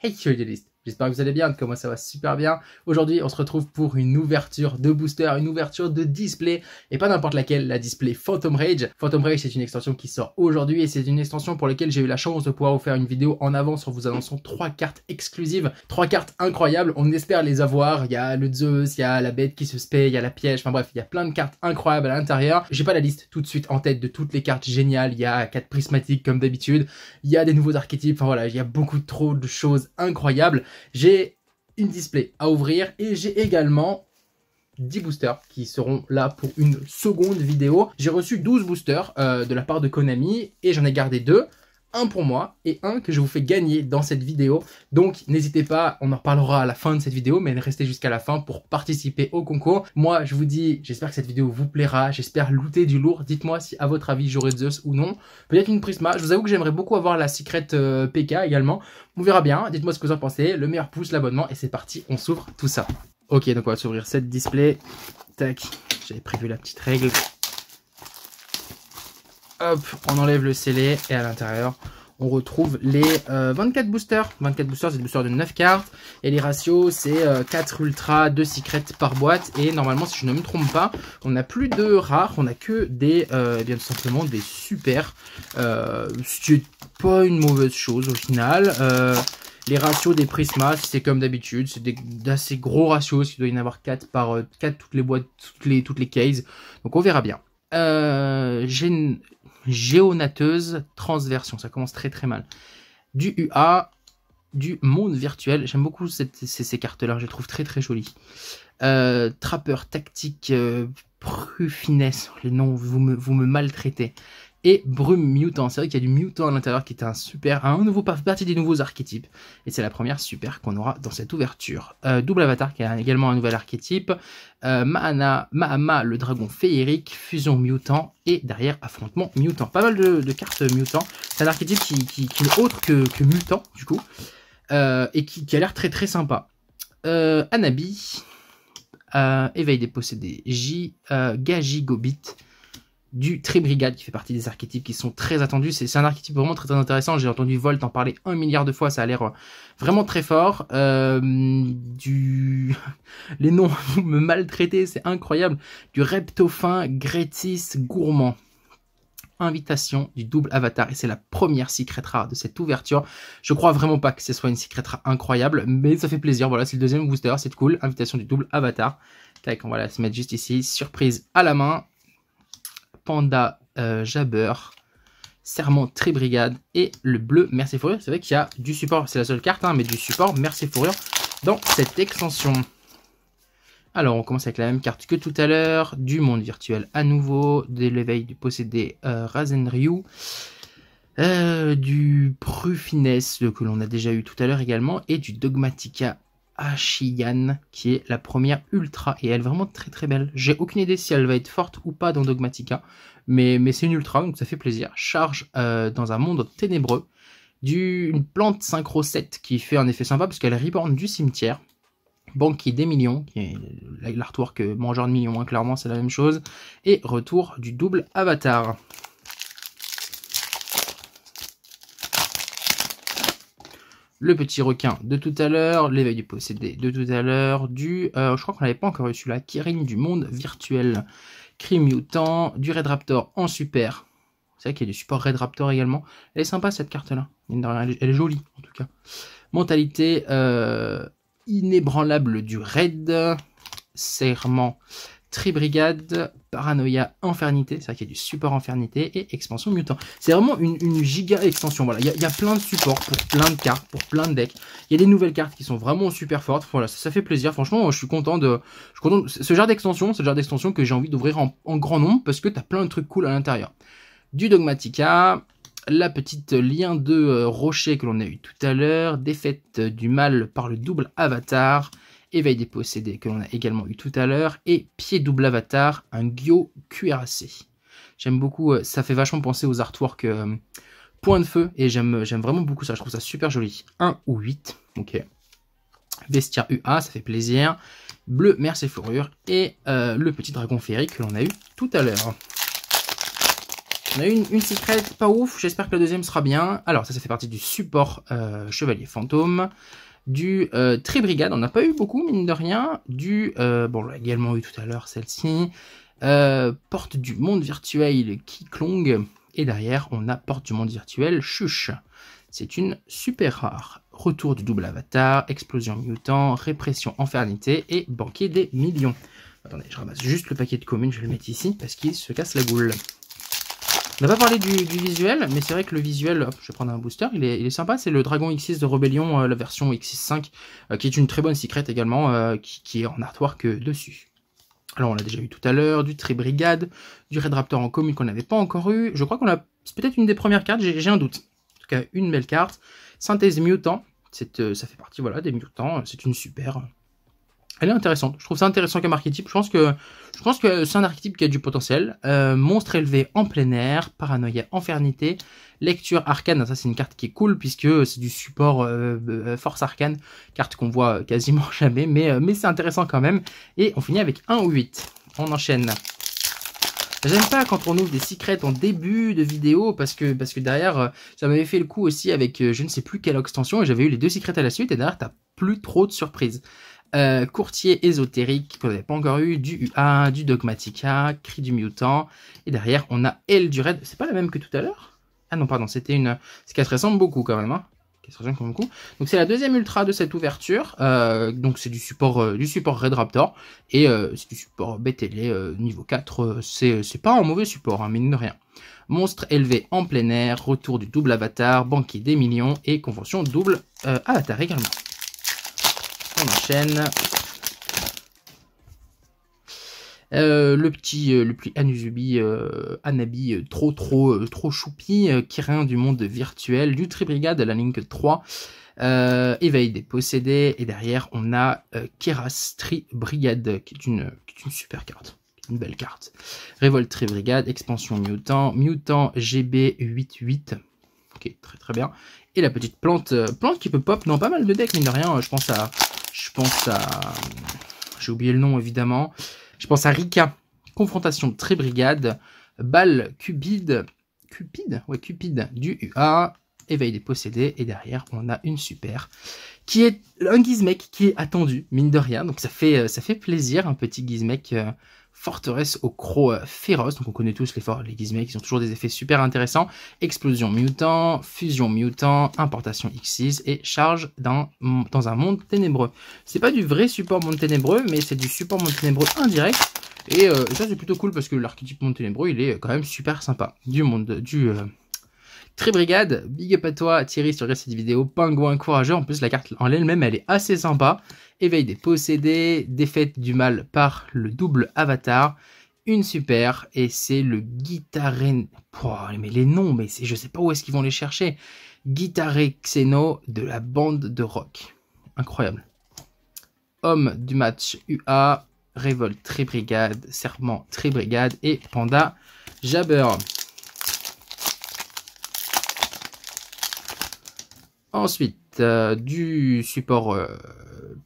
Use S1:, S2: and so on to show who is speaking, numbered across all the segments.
S1: Hey, surgeries J'espère que vous allez bien, en moi ça va super bien. Aujourd'hui on se retrouve pour une ouverture de booster, une ouverture de display, et pas n'importe laquelle, la display Phantom Rage. Phantom Rage c'est une extension qui sort aujourd'hui et c'est une extension pour laquelle j'ai eu la chance de pouvoir vous faire une vidéo en avance en vous annonçant trois cartes exclusives, trois cartes incroyables, on espère les avoir. Il y a le Zeus, il y a la bête qui se spé, il y a la piège, enfin bref, il y a plein de cartes incroyables à l'intérieur. J'ai pas la liste tout de suite en tête de toutes les cartes géniales, il y a quatre prismatiques comme d'habitude, il y a des nouveaux archétypes, enfin voilà, il y a beaucoup trop de choses incroyables. J'ai une display à ouvrir et j'ai également 10 boosters qui seront là pour une seconde vidéo. J'ai reçu 12 boosters euh, de la part de Konami et j'en ai gardé deux un pour moi et un que je vous fais gagner dans cette vidéo. Donc n'hésitez pas, on en reparlera à la fin de cette vidéo, mais restez jusqu'à la fin pour participer au concours. Moi, je vous dis, j'espère que cette vidéo vous plaira, j'espère looter du lourd. Dites-moi si à votre avis j'aurai Zeus ou non. Peut-être une Prisma, je vous avoue que j'aimerais beaucoup avoir la secrète euh, PK également. On verra bien, dites-moi ce que vous en pensez, le meilleur pouce, l'abonnement et c'est parti, on s'ouvre tout ça. Ok, donc on va s'ouvrir cette display. Tac, j'avais prévu la petite règle. Hop, on enlève le scellé et à l'intérieur, on retrouve les 24 euh, boosters. 24 boosters, c'est des boosters de 9 cartes. Et les ratios, c'est 4 ultra, 2 secrets par boîte. Et normalement, si je ne me trompe pas, on n'a plus de rares, on n'a que des, euh, eh bien tout simplement des super. Euh, ce qui n'est pas une mauvaise chose au final. les ratios des prismas, c'est comme d'habitude, c'est d'assez gros ratios, il doit y en avoir 4 par 4 toutes les boîtes, toutes les, toutes les cases. Donc on verra bien. Euh, j'ai géonateuse transversion. Ça commence très très mal. Du UA, du monde virtuel. J'aime beaucoup ces, cartes-là, je les trouve très très jolies. Euh, trappeur, tactique, euh, pru finesse, les noms, vous me maltraitez et Brume Mutant. C'est vrai qu'il y a du Mutant à l'intérieur qui est un super, un nouveau partie des nouveaux archétypes. Et c'est la première super qu'on aura dans cette ouverture. Euh, double Avatar qui a également un nouvel archétype. Euh, Mahama, le dragon féerique, Fusion Mutant et derrière Affrontement Mutant. Pas mal de, cartes Mutant. C'est un archétype qui, est autre que, Mutant du coup. Euh, et qui, qui a l'air très très sympa. Euh, Anabi, Éveil des possédés, J, Gaji Gobit du Tribrigade qui fait partie des archétypes qui sont très attendus. C'est un archétype vraiment très, intéressant. J'ai entendu Volt en parler un milliard de fois. Ça a l'air euh, vraiment très fort. Euh, du les noms me maltraités, c'est incroyable. Du Reptofin, Grétis, Gourmand. Invitation du double avatar et c'est la première secret de cette ouverture. Je crois vraiment pas que ce soit une secret incroyable, mais ça fait plaisir. Voilà, c'est le deuxième booster, c'est cool. Invitation du double avatar. Tac, on va se mettre juste ici. Surprise à la main Panda euh, Jabber, Serment Tribrigade et le bleu Merci Fourrure. C'est vrai qu'il y a du support, c'est la seule carte, hein, mais du support Merci dans cette extension. Alors, on commence avec la même carte que tout à l'heure, du monde virtuel à nouveau, de l'éveil du possédé euh, Razenryu, euh, du Prufines que l'on a déjà eu tout à l'heure également, et du Dogmatica Ashiyan, qui est la première ultra, et elle est vraiment très très belle. J'ai aucune idée si elle va être forte ou pas dans Dogmatica, mais, mais c'est une ultra, donc ça fait plaisir. Charge euh, dans un monde ténébreux, d'une plante synchro 7 qui fait un effet sympa, parce qu'elle reborn du cimetière. Banquier des millions, qui est l'artwork euh, mangeur de millions, hein, clairement c'est la même chose. Et retour du double avatar. le petit requin de tout à l'heure, l'éveil du possédé de tout à l'heure, du, euh, je crois qu'on n'avait pas encore eu celui-là, Kirin du monde virtuel, Crime Mutant, du Red Raptor en super. C'est vrai qu'il y a du support Red Raptor également. Elle est sympa cette carte-là, elle, est jolie en tout cas. Mentalité euh, inébranlable du Red, serment Tribrigade, Paranoia, Infernité, c'est vrai qu'il y a du support Infernité et Expansion Mutant. C'est vraiment une, giga extension, voilà. Il y, a, plein de supports pour plein de cartes, pour plein de decks. Il y a des nouvelles cartes qui sont vraiment super fortes, voilà, ça, fait plaisir. Franchement, je suis content de... Je ce genre d'extension, ce genre d'extension que j'ai envie d'ouvrir en, en, grand nombre parce que t'as plein de trucs cool à l'intérieur. Du Dogmatica, la petite lien de euh, rocher que l'on a eu tout à l'heure, défaite du mal par le double avatar, Éveil des possédés que l'on a également eu tout à l'heure, et Pied double avatar, un Gyo cuirassé. J'aime beaucoup, euh, ça fait vachement penser aux artworks euh, Point de feu, et euh, j'aime vraiment beaucoup ça, je trouve ça super joli. 1 ou 8, ok. Vestiaire UA, ça fait plaisir. Bleu, merci fourrure, et le petit dragon féerique que l'on a eu tout à l'heure. On a eu une, une secrète pas ouf, j'espère que la deuxième sera bien. Alors ça, ça fait partie du support Chevalier Fantôme du euh, Tribrigade. On n'a pas eu beaucoup, mine de rien. Du, euh, bon, on l'a également eu tout à l'heure, celle-ci. Euh, Porte du monde virtuel, Kiklong. Et derrière, on a Porte du monde virtuel, Chuche. C'est une super rare. Retour du double avatar, explosion mutant, répression enfernité et banquier des millions. Attendez, je ramasse juste le paquet de communes, je vais le mettre ici parce qu'il se casse la goule. On n'a pas parlé du, visuel, mais c'est vrai que le visuel, je vais prendre un booster, il est, sympa, c'est le Dragon X6 de Rebellion, euh, la version X65, euh, qui est une très bonne secrète également, euh, qui, est en artwork dessus. Alors on l'a déjà eu tout à l'heure, du Tri-Brigade, du Red Raptor en commun qu'on n'avait pas encore eu, je crois qu'on a, c'est peut-être une des premières cartes, j'ai un doute. En tout cas, une belle carte, Synthèse Mutant, ça fait partie voilà, des mutants, c'est une super elle est intéressante. Je trouve ça intéressant comme archétype. Je pense que, je pense que c'est un archétype qui a du potentiel. Euh, monstre élevé en plein air, paranoïa, enfernité, lecture arcane. Ça, c'est une carte qui est cool puisque c'est du support euh, euh, force arcane, carte qu'on voit quasiment jamais, mais, euh, mais c'est intéressant quand même. Et on finit avec 1 ou 8. On enchaîne. J'aime pas quand on ouvre des secrets en début de vidéo parce que parce que derrière ça m'avait fait le coup aussi avec je ne sais plus quelle extension et j'avais eu les deux secrets à la suite et derrière t'as plus trop de surprises. Euh, courtier ésotérique qu'on n'avait pas encore eu, du UA, du Dogmatica, Cri du Mutant. Et derrière, on a du Red. C'est pas la même que tout à l'heure Ah non, pardon, c'était une. C'est qu'elle se ressemble beaucoup quand même. Hein ressemble beaucoup. Donc c'est la deuxième ultra de cette ouverture. Euh, donc c'est du support euh, du support Red Raptor. Et c'est du support BTL niveau 4. c'est pas un mauvais support, hein, mine de rien. Monstre élevé en plein air, retour du double avatar, banquier des millions et convention double avatar également la chaîne. Euh, le petit euh, le plus anusubi euh, Anabi trop trop trop choupi rien du monde virtuel du Tribrigade à la ligne 3 éveil des possédés et derrière on a Keras Tri Brigade qui est une, super carte une belle carte. Révolte Brigade, expansion Mutant, Mutant GB88, ok très très bien. Et la petite plante, plante qui peut pop dans pas mal de decks, mine de rien, je pense à, je pense à... J'ai oublié le nom, évidemment. Je pense à Rika. Confrontation de très brigade. Balle cupide. Cupide Ouais, cupide du UA. Éveil des possédés. Et derrière, on a une super. Qui est un Gizmek qui est attendu, mine de rien. Donc ça fait, euh, ça fait plaisir, un petit Gizmek... Euh, forteresse au crocs euh, féroce, Donc on connaît tous les, forts, les Gizmei qui ont toujours des effets super intéressants. Explosion mutant, fusion mutant, importation X6 et charge dans, dans un monde ténébreux. C'est pas du vrai support monde ténébreux, mais c'est du support monde ténébreux indirect. Et euh, ça c'est plutôt cool parce que l'archétype monde ténébreux il est euh, quand même super sympa. Du monde, du brigade, big up à toi Thierry sur cette vidéo, pingouin courageux, en plus la carte en elle-même elle est assez sympa, éveil des possédés, défaite du mal par le double avatar, une super, et c'est le guitaré. oh, mais les noms, mais je sais pas où est-ce qu'ils vont les chercher, Guitaré Xeno de la bande de rock, incroyable. Homme du match UA, Révolte Serment Serpent brigade et Panda Jabber. Ensuite, euh, du support euh,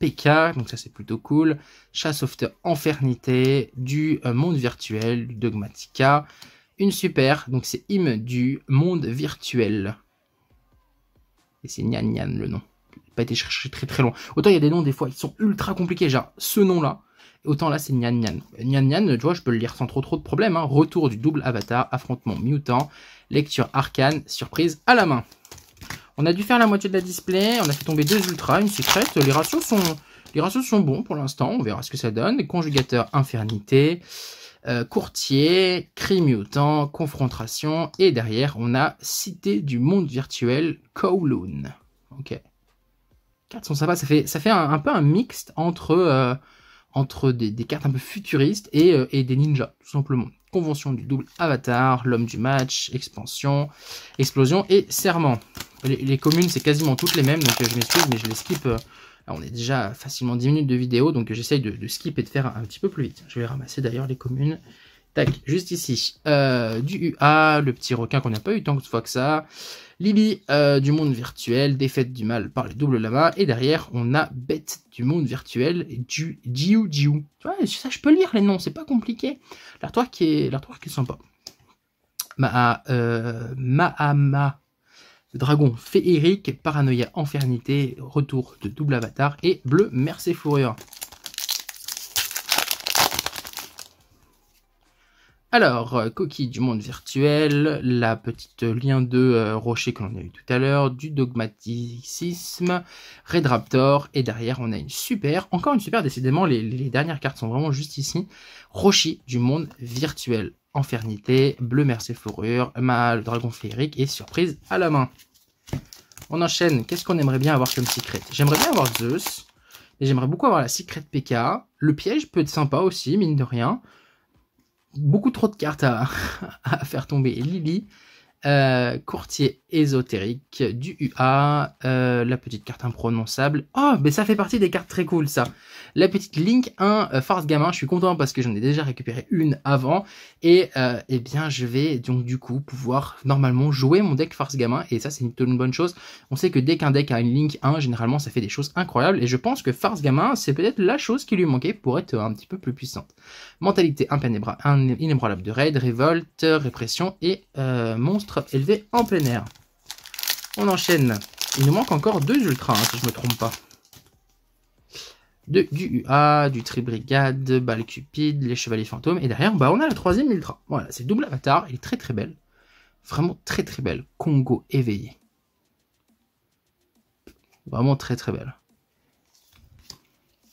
S1: PK, donc ça c'est plutôt cool. Chasse of du euh, monde virtuel, du Dogmatica. Une super, donc c'est hymne du monde virtuel. Et c'est Nyan Nyan le nom. Pas été cherché très très long. Autant il y a des noms des fois, ils sont ultra compliqués, genre ce nom-là. Autant là, c'est Nyan Nyan. Nyan Nyan, tu vois, je peux le lire sans trop trop de problèmes. Hein. Retour du double avatar, affrontement mutant, lecture arcane, surprise à la main. On a dû faire la moitié de la display. On a fait tomber deux ultras, une secrète. Les ratios sont, les sont bons pour l'instant. On verra ce que ça donne. Conjugateur, infernité. Euh, courtier, crime mutant, confrontation, et derrière on a cité du monde virtuel, Kowloon. Ok. cartes ça va, ça fait, ça fait un, peu un mixte entre, euh, entre des, cartes un peu futuristes et, euh, et, des ninjas, tout simplement. Convention du double avatar, l'homme du match, expansion, explosion et serment. Les, communes, c'est quasiment toutes les mêmes, donc euh, je m'excuse, mais je les skip. Euh. on est déjà facilement 10 minutes de vidéo, donc euh, j'essaye de, de, skip et de faire un, petit peu plus vite. Je vais ramasser d'ailleurs les communes. Tac, juste ici. du UA, le petit requin qu'on n'a pas eu tant de fois que ça. Libye, du monde virtuel, défaite du mal par les doubles lamas. Et derrière, on a bête du monde virtuel, du Jiu Jiu. Tu vois, ça, je peux lire les noms, c'est pas compliqué. L'artwork qui est, qui est sympa. Ma, euh, Mahama dragon féerique, paranoïa, infernité, retour de double avatar et bleu, merci fourrure. Alors, euh, coquille du monde virtuel, la petite lien de euh, rocher que l'on a eu tout à l'heure, du dogmaticisme, Red Raptor, et derrière on a une super, encore une super, décidément les, dernières cartes sont vraiment juste ici, rochi du monde virtuel. Enfernité, Bleu Mercier Fourrure, Mal Dragon Féerique et Surprise à la main. On enchaîne. Qu'est-ce qu'on aimerait bien avoir comme secret J'aimerais bien avoir Zeus. j'aimerais beaucoup avoir la secret PK. Le piège peut être sympa aussi, mine de rien. Beaucoup trop de cartes à faire tomber. Lily. Euh, courtier ésotérique du UA, euh, la petite carte imprononçable. Oh, mais ça fait partie des cartes très cool, ça. La petite Link 1 euh, farce Gamin, je suis content parce que j'en ai déjà récupéré une avant. Et eh bien, je vais donc du coup pouvoir normalement jouer mon deck Force Gamin. Et ça, c'est une bonne chose. On sait que dès qu'un deck a une Link 1, généralement, ça fait des choses incroyables. Et je pense que farce Gamin, c'est peut-être la chose qui lui manquait pour être un petit peu plus puissante. Mentalité inébranlable de raid, révolte, répression et monstre élevé en plein air. On enchaîne. Il nous manque encore deux ultras, hein, si je me trompe pas. De, du UA, du Tribrigade, bal Cupide, les Chevaliers Fantômes. Et derrière, bah, on a la troisième ultra. Voilà, c'est double avatar. Il est très très belle. Vraiment très très belle. Congo éveillé. Vraiment très très belle.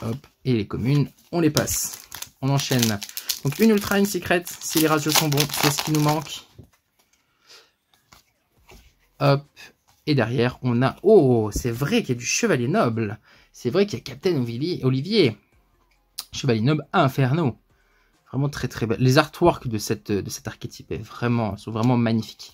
S1: Hop, et les communes, on les passe. On enchaîne. Donc une ultra, une secrète, si les ratios sont bons, c'est ce qui nous manque. Hop. Et derrière, on a... Oh, c'est vrai qu'il y a du Chevalier Noble. C'est vrai qu'il y a Captain Olivier. Chevalier Noble Inferno. Vraiment très très belle. Les artworks de, cette, de cet archétype vraiment, sont vraiment magnifiques.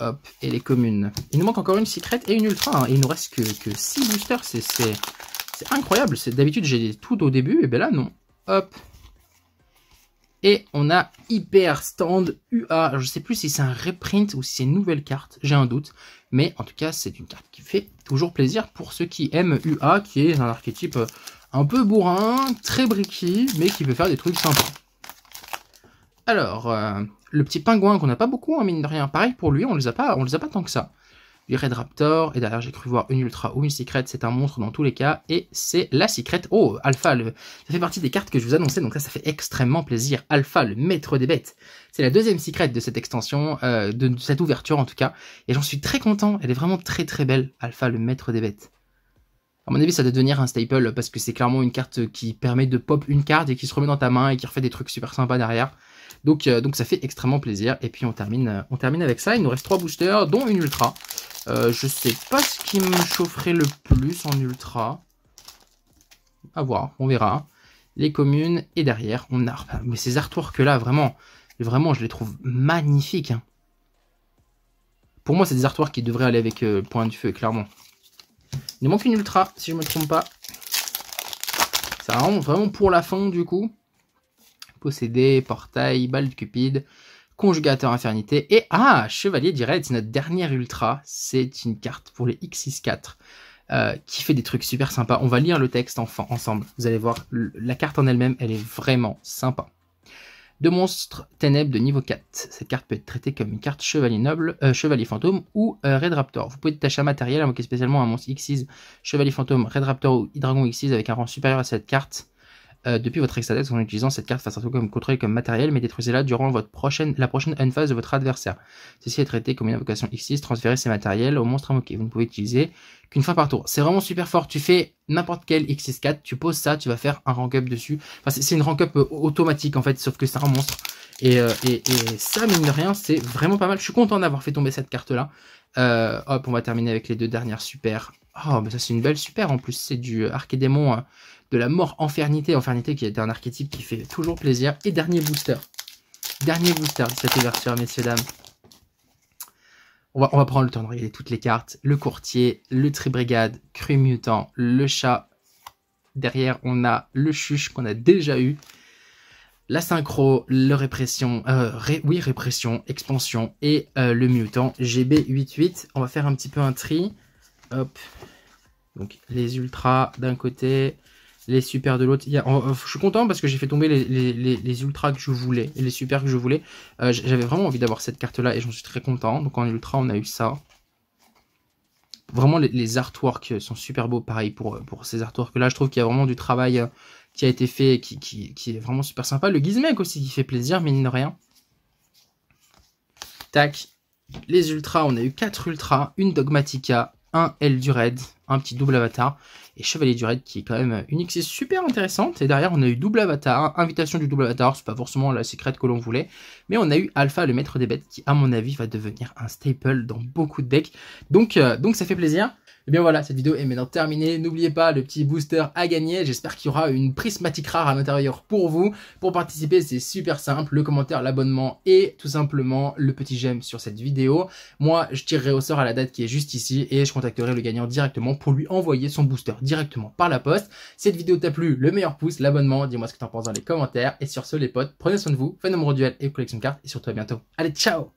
S1: Hop, et les communes. Il nous manque encore une secrète et une ultra. Hein. Et il nous reste que, que 6 boosters. C'est incroyable. D'habitude, j'ai tout au début. Et bien là, non. Hop, et on a Hyper Stand UA. Je ne sais plus si c'est un reprint ou si c'est une nouvelle carte, j'ai un doute. Mais en tout cas, c'est une carte qui fait toujours plaisir pour ceux qui aiment UA, qui est un archétype euh, un peu bourrin, très bricky, mais qui peut faire des trucs sympas. Alors, euh, le petit pingouin qu'on n'a pas beaucoup, hein, mine de rien. Pareil pour lui, on ne pas, on les a pas tant que ça du Red Raptor. Et d'ailleurs j'ai cru voir une Ultra ou une Secret. C'est un monstre dans tous les cas. Et c'est la Secret. Oh, Alpha, le... ça fait partie des cartes que je vous annonçais. Donc ça, ça fait extrêmement plaisir. Alpha, le maître des bêtes. C'est la deuxième Secret de cette extension, euh, de, cette ouverture en tout cas. Et j'en suis très content. Elle est vraiment très très belle. Alpha, le maître des bêtes. À mon avis, ça doit devenir un staple parce que c'est clairement une carte qui permet de pop une carte et qui se remet dans ta main et qui refait des trucs super sympas derrière. Donc, euh, donc ça fait extrêmement plaisir. Et puis on termine, euh, on termine avec ça. Il nous reste trois boosters, dont une ultra. Euh, je sais pas ce qui me chaufferait le plus en ultra. À voir, on verra. Les communes, et derrière, on a... Mais ces que là vraiment, vraiment, je les trouve magnifiques. Hein. Pour moi, c'est des artworks qui devraient aller avec le euh, Point du Feu, clairement. Il nous manque une ultra, si je me trompe pas. C'est vraiment, vraiment pour la fin, du coup. Posséder, portail, balle de cupide, conjugateur infernité et ah, chevalier direct, c'est notre dernière ultra, c'est une carte pour les X64 euh, qui fait des trucs super sympas. On va lire le texte enfin, ensemble, vous allez voir, la carte en elle-même, elle est vraiment sympa. Deux monstres ténèbres de niveau 4. Cette carte peut être traitée comme une carte chevalier noble, euh, chevalier fantôme ou euh, Red Raptor. Vous pouvez détacher un matériel, manquer spécialement un monstre X6, chevalier fantôme, Red Raptor ou Hydragon X6 avec un rang supérieur à cette carte euh, depuis votre Exadex en utilisant cette carte face à tout comme et comme matériel, mais détruisez-la durant votre prochaine, la prochaine phase de votre adversaire. Ceci est traité comme une invocation X6, transférez ces matériels au monstre invoqué. Vous ne pouvez utiliser qu'une fois par tour. C'est vraiment super fort. Tu fais n'importe quel X6-4, tu poses ça, tu vas faire un rank-up dessus. Enfin, c'est une rank-up euh, automatique en fait, sauf que c'est un monstre. Euh, et, ça, mine de rien, c'est vraiment pas mal. Je suis content d'avoir fait tomber cette carte-là. hop, on va terminer avec les deux dernières super. Oh, mais ça c'est une belle super en plus. C'est du arché-démon hein de la mort Enfernité. Enfernité qui est un archétype qui fait toujours plaisir. Et dernier booster. Dernier booster de cette ouverture, messieurs, dames. On va, prendre le temps de regarder toutes les cartes. Le courtier, le tri-brigade, cru mutant, le chat. Derrière, on a le chuche qu'on a déjà eu la synchro, le répression, euh, oui répression, expansion et euh, le mutant GB88. On va faire un petit peu un tri. Hop. Donc les ultras d'un côté, les super de l'autre. Euh, je suis content parce que j'ai fait tomber les, ultras que je voulais et les super que je voulais. Euh, j'avais vraiment envie d'avoir cette carte là et j'en suis très content. Donc en ultra, on a eu ça. Vraiment, les, artworks sont super beaux. Pareil pour, euh, pour ces artworks là. Je trouve qu'il y a vraiment du travail qui a été fait et qui, est vraiment super sympa. Le Gizmec aussi qui fait plaisir, mais de rien. Tac. Les ultras, on a eu 4 ultras, une Dogmatica, un Red un petit double avatar. Et Chevalier du Raid qui est quand même unique, c'est super intéressante. Et derrière, on a eu double avatar, invitation du double avatar, c'est pas forcément la secrète que l'on voulait. Mais on a eu Alpha, le maître des bêtes, qui à mon avis va devenir un staple dans beaucoup de decks. Donc, euh, donc ça fait plaisir. Et bien voilà, cette vidéo est maintenant terminée. N'oubliez pas le petit booster à gagner. J'espère qu'il y aura une prismatique rare à l'intérieur pour vous. Pour participer, c'est super simple. Le commentaire, l'abonnement et tout simplement le petit j'aime sur cette vidéo. Moi, je tirerai au sort à la date qui est juste ici et je contacterai le gagnant directement pour lui envoyer son booster directement par la poste. Si cette vidéo t'a plu, le meilleur pouce, l'abonnement, dis-moi ce que t'en penses dans les commentaires. Et sur ce, les potes, prenez soin de vous, faites duel et collection de cartes. Et surtout à bientôt. Allez, ciao